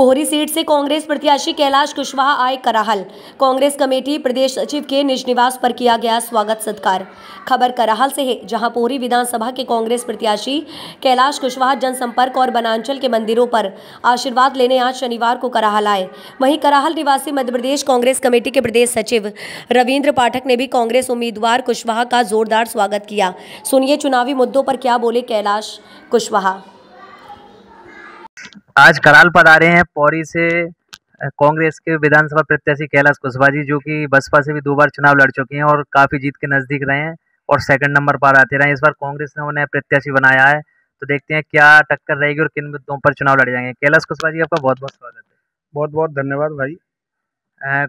Pohri seat से कांग्रेस प्रत्याशी कैलाश कुशवाहा आए कराहल कांग्रेस कमेटी प्रदेश सचिव के निज निवास पर किया गया स्वागत सत्कार खबर कराहल से है जहां पोहरी विधानसभा के कांग्रेस प्रत्याशी कैलाश कुशवाहा जनसंपर्क और बनांचल के मंदिरों पर आशीर्वाद लेने आज शनिवार को कराहल आए वहीं कराहल निवासी मध्यप्रदेश कांग्रेस कमेटी के प्रदेश सचिव रविन्द्र पाठक ने भी कांग्रेस उम्मीदवार कुशवाहा का जोरदार स्वागत किया सुनिए चुनावी मुद्दों पर क्या बोले कैलाश कुशवाहा आज कराल पधारे हैं पौरी से कांग्रेस के विधानसभा प्रत्याशी कैलाश कुशवाजी जी जो कि बसपा से भी दो बार चुनाव लड़ चुके हैं और काफ़ी जीत के नज़दीक रहे हैं और सेकंड नंबर पर आते रहे इस बार कांग्रेस ने उन्हें प्रत्याशी बनाया है तो देखते हैं क्या टक्कर रहेगी और किन मुद्दों पर चुनाव लड़े जाएंगे कैलाश कुशवाजी जी आपका बहुत बहुत स्वागत है बहुत बहुत धन्यवाद भाई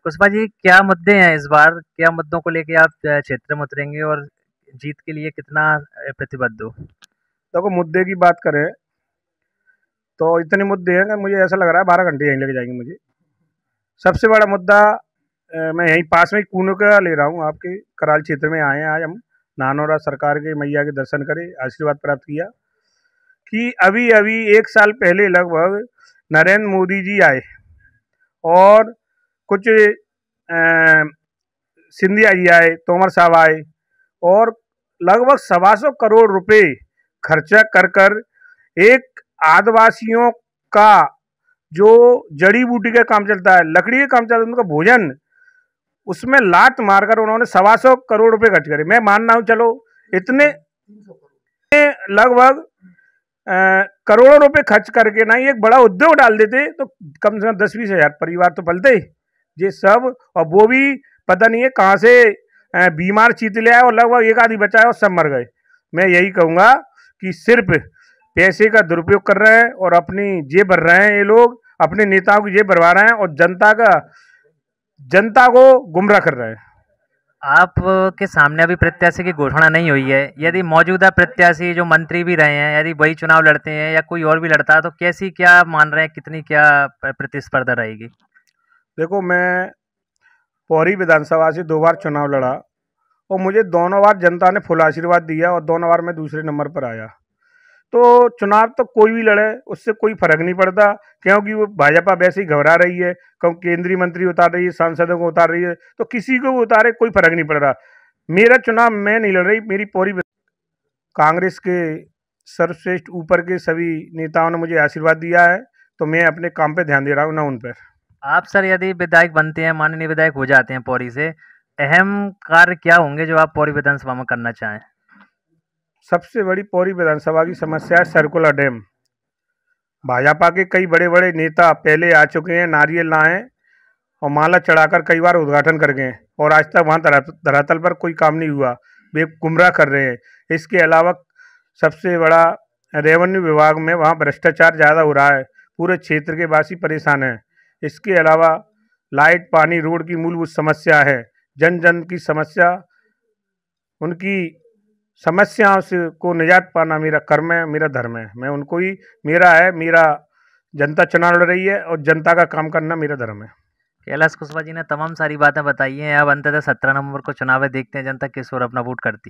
कुशवाजी जी क्या मुद्दे हैं इस बार क्या मुद्दों को लेके आप क्षेत्र में उतरेंगे और जीत के लिए कितना प्रतिबद्ध हो देखो मुद्दे की बात करें तो इतने मुद्दे हैं कि मुझे ऐसा लग रहा है बारह घंटे यहीं लग जाएंगे मुझे सबसे बड़ा मुद्दा मैं यहीं पास में कूनों का ले रहा हूँ आपके कराल क्षेत्र में आए हैं आज हम नानोरा सरकार के मैया के दर्शन करें आशीर्वाद प्राप्त किया कि अभी अभी एक साल पहले लगभग नरेंद्र मोदी जी आए और कुछ सिंधिया जी आए तोमर साहब आए और लगभग सवा सौ करोड़ रुपए खर्चा कर कर एक आदिवासियों का जो जड़ी बूटी का काम चलता है लकड़ी का काम चलता है उनका भोजन उसमें लात मारकर उन्होंने सवा सौ करोड़ रुपए खर्च करे मैं मान रहा हूँ चलो इतने लगभग करोड़ों रुपए खर्च करके ना एक बड़ा उद्योग डाल देते तो कम से कम दस बीस हजार परिवार तो पलते ये सब और वो भी पता नहीं है कहाँ से बीमार चीत ले आए और लगभग एक आधी बचाए और सब मर गए मैं यही कहूँगा कि सिर्फ पैसे का दुरुपयोग कर रहे हैं और अपनी जेब भर रहे हैं ये लोग अपने नेताओं की जेब भरवा रहे हैं और जनता का जनता को गुमराह कर रहे हैं आप के सामने अभी प्रत्याशी की घोषणा नहीं हुई है यदि मौजूदा प्रत्याशी जो मंत्री भी रहे हैं यदि वही चुनाव लड़ते हैं या कोई और भी लड़ता है तो कैसी क्या मान रहे हैं कितनी क्या प्रतिस्पर्धा रहेगी देखो मैं पौरी विधानसभा से दो बार चुनाव लड़ा और मुझे दोनों बार जनता ने फुल आशीर्वाद दिया और दोनों बार मैं दूसरे नंबर पर आया तो चुनाव तो कोई भी लड़े उससे कोई फर्क नहीं पड़ता क्योंकि वो भाजपा वैसे ही घबरा रही है क्यों केंद्रीय मंत्री उतार रही है सांसदों को उतार रही है तो किसी को भी उतारे कोई फर्क नहीं पड़ रहा मेरा चुनाव मैं नहीं लड़ रही मेरी पूरी कांग्रेस के सर्वश्रेष्ठ ऊपर के सभी नेताओं ने मुझे आशीर्वाद दिया है तो मैं अपने काम पर ध्यान दे रहा हूँ ना उन पर आप सर यदि विधायक बनते हैं माननीय विधायक हो जाते हैं पौरी से अहम कार्य क्या होंगे जो आप पौरी विधानसभा में करना चाहें सबसे बड़ी पौरी विधानसभा की समस्या है सर्कुलर डैम भाजपा के कई बड़े बड़े नेता पहले आ चुके हैं नारियल लाए और माला चढ़ाकर कई बार उद्घाटन कर गए और आज तक वहाँ धरातल पर कोई काम नहीं हुआ वे गुमराह कर रहे हैं इसके अलावा सबसे बड़ा रेवेन्यू विभाग में वहाँ भ्रष्टाचार ज़्यादा हो रहा है पूरे क्षेत्र के वासी परेशान हैं इसके अलावा लाइट पानी रोड की मूलभूत समस्या है जन जन की समस्या उनकी समस्याओं से को निजात पाना मेरा कर्म है मेरा धर्म है मैं उनको ही मेरा है मेरा जनता चुनाव लड़ रही है और जनता का काम करना मेरा धर्म है कैलाश कुशवाहा जी ने तमाम सारी बातें बताई हैं अब अंततः सत्रह नवंबर को चुनाव देखते हैं जनता किस ओर अपना वोट करती है